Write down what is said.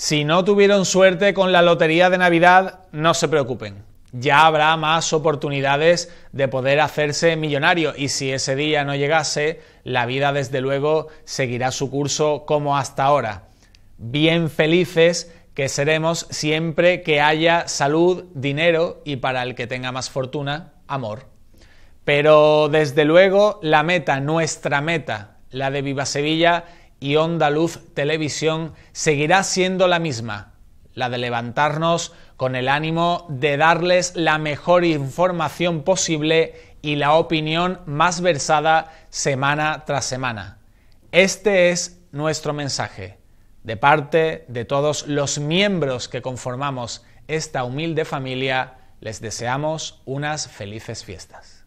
Si no tuvieron suerte con la lotería de Navidad, no se preocupen. Ya habrá más oportunidades de poder hacerse millonario y si ese día no llegase, la vida desde luego seguirá su curso como hasta ahora. Bien felices que seremos siempre que haya salud, dinero y para el que tenga más fortuna, amor. Pero desde luego la meta, nuestra meta, la de Viva Sevilla, y Onda Luz Televisión seguirá siendo la misma, la de levantarnos con el ánimo de darles la mejor información posible y la opinión más versada semana tras semana. Este es nuestro mensaje, de parte de todos los miembros que conformamos esta humilde familia, les deseamos unas felices fiestas.